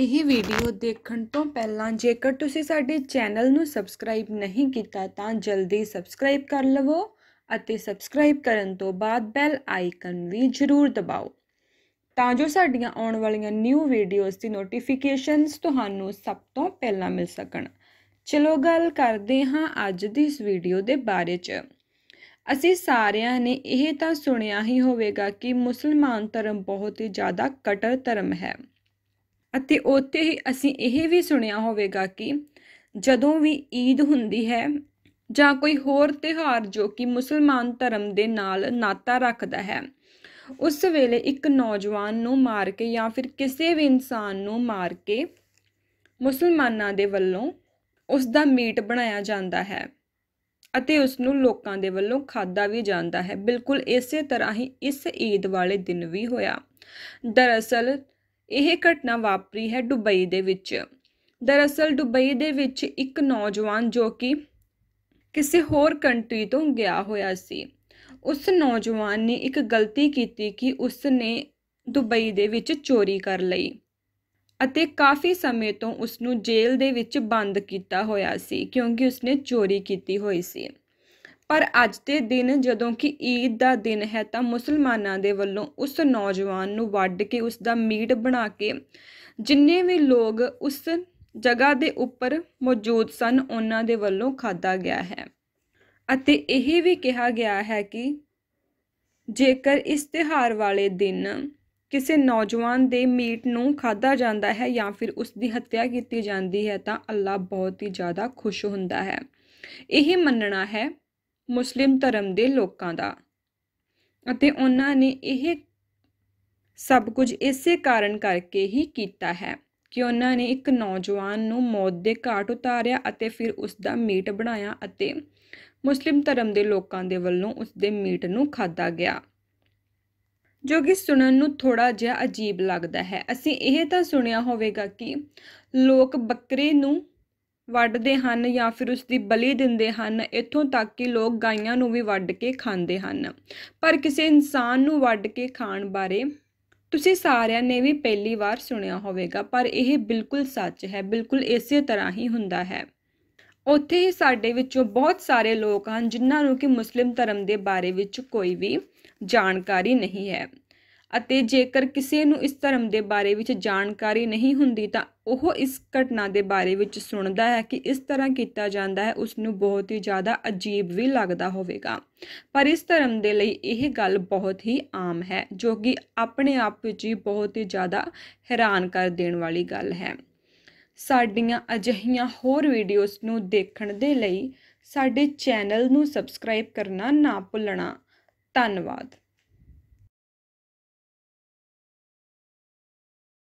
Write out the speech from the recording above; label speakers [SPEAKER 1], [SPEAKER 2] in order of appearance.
[SPEAKER 1] ਇਹ ਵੀਡੀਓ ਦੇਖਣ ਤੋਂ ਪਹਿਲਾਂ ਜੇਕਰ ਤੁਸੀਂ ਸਾਡੇ ਚੈਨਲ ਨੂੰ ਸਬਸਕ੍ਰਾਈਬ ਨਹੀਂ ਕੀਤਾ ਤਾਂ ਜਲਦੀ ਸਬਸਕ੍ਰਾਈਬ ਕਰ ਲਵੋ ਅਤੇ ਸਬਸਕ੍ਰਾਈਬ ਕਰਨ ਤੋਂ ਬਾਅਦ ਬੈਲ ਆਈਕਨ ਵੀ ਜ਼ਰੂਰ ਦਬਾਓ ਤਾਂ ਜੋ ਸਾਡੀਆਂ ਆਉਣ ਵਾਲੀਆਂ ਨਿਊ ਵੀਡੀਓਜ਼ ਦੀ ਨੋਟੀਫਿਕੇਸ਼ਨਸ ਤੁਹਾਨੂੰ ਸਭ ਤੋਂ ਪਹਿਲਾਂ ਮਿਲ ਸਕਣ ਚਲੋ ਗੱਲ ਕਰਦੇ ਹਾਂ ਅੱਜ ਦੀ ਇਸ ਵੀਡੀਓ ਦੇ ਬਾਰੇ 'ਚ ਅਸੀਂ ਸਾਰਿਆਂ ਨੇ ਇਹ ਤਾਂ ਸੁਣਿਆ ਹੀ ਹੋਵੇਗਾ ਕਿ ਮੁਸਲਮਾਨ ਧਰਮ ਬਹੁਤ ਹੀ ਜ਼ਿਆਦਾ ਕਟਰ ਧਰਮ ਹੈ ਅਤੇ ਉੱਥੇ ਹੀ ਅਸੀਂ ਇਹ ਵੀ ਸੁਣਿਆ ਹੋਵੇਗਾ ਕਿ ਜਦੋਂ ਵੀ ਈਦ ਹੁੰਦੀ ਹੈ ਜਾਂ ਕੋਈ ਹੋਰ ਤਿਹਾਰ ਜੋ ਕਿ ਮੁਸਲਮਾਨ ਧਰਮ ਦੇ ਨਾਲ ਨਾਤਾ ਰੱਖਦਾ ਹੈ ਉਸ ਵੇਲੇ ਇੱਕ ਨੌਜਵਾਨ ਨੂੰ ਮਾਰ ਕੇ ਜਾਂ ਫਿਰ ਕਿਸੇ ਵੀ ਇਨਸਾਨ ਨੂੰ ਮਾਰ ਕੇ ਮੁਸਲਮਾਨਾਂ ਦੇ ਵੱਲੋਂ ਉਸ ਦਾ ਮੀਟ ਬਣਾਇਆ ਜਾਂਦਾ ਹੈ ਅਤੇ ਉਸ ਨੂੰ ਲੋਕਾਂ ਦੇ ਵੱਲੋਂ ਖਾਦਾ ਵੀ ਜਾਂਦਾ ਹੈ ਬਿਲਕੁਲ ਇਸੇ ਤਰ੍ਹਾਂ ਹੀ ਇਸ ਈਦ ਵਾਲੇ ਦਿਨ ਵੀ ਹੋਇਆ ਦਰਅਸਲ ਇਹ ਘਟਨਾ ਵਾਪਰੀ ਹੈ ਦੁਬਈ ਦੇ ਵਿੱਚ ਦਰਅਸਲ ਦੁਬਈ ਦੇ ਵਿੱਚ ਇੱਕ ਨੌਜਵਾਨ ਜੋ ਕਿ ਕਿਸੇ ਹੋਰ ਕੰਟਰੀ ਤੋਂ ਗਿਆ ਹੋਇਆ ਸੀ ਉਸ ਨੌਜਵਾਨ ਨੇ ਇੱਕ ਗਲਤੀ ਕੀਤੀ ਕਿ ਉਸ ਨੇ ਦੁਬਈ ਦੇ ਵਿੱਚ ਚੋਰੀ ਕਰ ਲਈ ਅਤੇ ਕਾਫੀ ਸਮੇਂ ਤੋਂ ਉਸ ਨੂੰ ਜੇਲ੍ਹ ਦੇ ਵਿੱਚ ਬੰਦ ਕੀਤਾ ਹੋਇਆ ਸੀ ਕਿਉਂਕਿ ਉਸ ਨੇ ਚੋਰੀ ਕੀਤੀ ਹੋਈ ਸੀ ਪਰ ਅੱਜ ਦੇ ਦਿਨ ਜਦੋਂ ਕਿ ਈਦ ਦਾ ਦਿਨ ਹੈ ਤਾਂ ਮੁਸਲਮਾਨਾਂ ਦੇ ਵੱਲੋਂ ਉਸ ਨੌਜਵਾਨ ਨੂੰ ਵੱਢ ਕੇ ਉਸ ਦਾ ਮੀਟ ਬਣਾ ਕੇ ਜਿੰਨੇ ਵੀ ਲੋਕ ਉਸ ਜਗ੍ਹਾ ਦੇ ਉੱਪਰ ਮੌਜੂਦ ਸਨ ਉਹਨਾਂ ਦੇ ਵੱਲੋਂ ਖਾਦਾ ਗਿਆ ਹੈ ਅਤੇ ਇਹ ਵੀ ਕਿਹਾ ਗਿਆ ਹੈ ਕਿ ਜੇਕਰ ਇਸ ਤਿਹਾਰ ਵਾਲੇ ਦਿਨ ਕਿਸੇ ਨੌਜਵਾਨ ਦੇ ਮੀਟ ਨੂੰ ਖਾਦਾ ਜਾਂਦਾ ਹੈ ਜਾਂ ਫਿਰ ਉਸ ਦੀ ਹੱਤਿਆ ਕੀਤੀ ਜਾਂਦੀ ਹੈ ਤਾਂ ਅੱਲਾ ਬਹੁਤ ਹੀ ਜ਼ਿਆਦਾ ਖੁਸ਼ ਹੁੰਦਾ ਹੈ ਇਹ ਮੰਨਣਾ ਹੈ ਮੁਸਲਿਮ ਧਰਮ ਦੇ ਲੋਕਾਂ ਦਾ ਅਤੇ ਉਹਨਾਂ ਨੇ ਇਹ ਸਭ ਕੁਝ ਇਸੇ ਕਾਰਨ ਕਰਕੇ ਹੀ ਕੀਤਾ ਹੈ ਕਿ ਉਹਨਾਂ ਨੇ ਇੱਕ ਨੌਜਵਾਨ ਨੂੰ ਮੌਤ ਦੇ ਘਾਟ ਉਤਾਰਿਆ ਅਤੇ ਫਿਰ ਉਸ ਦਾ ਮੀਟ ਬਣਾਇਆ ਅਤੇ ਮੁਸਲਿਮ ਧਰਮ ਦੇ ਲੋਕਾਂ ਦੇ ਵੱਲੋਂ ਉਸ ਦੇ ਮੀਟ ਨੂੰ ਖਾਦਾ ਗਿਆ ਜੋ ਕਿ ਸੁਣਨ ਨੂੰ ਥੋੜਾ ਜਿਹਾ ਅਜੀਬ ਲੱਗਦਾ ਹੈ ਅਸੀਂ ਇਹ ਤਾਂ ਸੁਣਿਆ ਹੋਵੇਗਾ ਕਿ ਲੋਕ ਬੱਕਰੇ ਨੂੰ ਵੱਢਦੇ ਹਨ ਜਾਂ ਫਿਰ ਉਸ ਦੀ ਬਲੀ ਦਿੰਦੇ ਹਨ ਇੱਥੋਂ ਤੱਕ ਕਿ ਲੋਕ ਗਾਈਆਂ ਨੂੰ ਵੀ ਵੱਢ ਕੇ ਖਾਂਦੇ ਹਨ ਪਰ ਕਿਸੇ ਇਨਸਾਨ ਨੂੰ ਵੱਢ ਕੇ ਖਾਣ ਬਾਰੇ ਤੁਸੀਂ ਸਾਰਿਆਂ ਨੇ ਵੀ ਪਹਿਲੀ ਵਾਰ ਸੁਣਿਆ ਹੋਵੇਗਾ ਪਰ ਇਹ ਬਿਲਕੁਲ ਸੱਚ ਹੈ ਬਿਲਕੁਲ ਇਸੇ ਤਰ੍ਹਾਂ ਹੀ ਹੁੰਦਾ ਹੈ ਉੱਥੇ ਹੀ ਸਾਡੇ ਵਿੱਚੋਂ ਬਹੁਤ ਸਾਰੇ ਲੋਕ ਹਨ ਜਿਨ੍ਹਾਂ ਨੂੰ ਕਿ ਮੁਸਲਿਮ ਧਰਮ ਦੇ ਬਾਰੇ ਵਿੱਚ ਕੋਈ ਵੀ ਜਾਣਕਾਰੀ ਨਹੀਂ ਹੈ ਅਤੇ ਜੇਕਰ ਕਿਸੇ ਨੂੰ ਇਸ ਧਰਮ ਦੇ ਬਾਰੇ ਵਿੱਚ ਜਾਣਕਾਰੀ ਨਹੀਂ ਹੁੰਦੀ ਤਾਂ ਉਹ ਇਸ ਘਟਨਾ ਦੇ ਬਾਰੇ ਵਿੱਚ ਸੁਣਦਾ ਹੈ ਕਿ ਇਸ ਤਰ੍ਹਾਂ ਕੀਤਾ ਜਾਂਦਾ ਹੈ ਉਸ ਨੂੰ ਬਹੁਤ ਹੀ ਜ਼ਿਆਦਾ ਅਜੀਬ ਵੀ ਲੱਗਦਾ ਹੋਵੇਗਾ ਪਰ ਇਸ ਧਰਮ ਦੇ ਲਈ ਇਹ ਗੱਲ ਬਹੁਤ ਹੀ ਆਮ ਹੈ ਜੋ ਕਿ ਆਪਣੇ ਆਪ ਵਿੱਚ ਹੀ ਬਹੁਤ ਹੀ ਜ਼ਿਆਦਾ ਹੈਰਾਨ ਕਰ ਦੇਣ ਵਾਲੀ ਗੱਲ ਹੈ ਸਾਡੀਆਂ ਅਜਹੀਆਂ ਹੋਰ ਵੀਡੀਓਜ਼ ਨੂੰ ਦੇਖਣ ਦੇ ਲਈ ਸਾਡੇ ਚੈਨਲ ਨੂੰ ਸਬਸਕ੍ਰਾਈਬ ਕਰਨਾ ਨਾ ਭੁੱਲਣਾ ਧੰਨਵਾਦ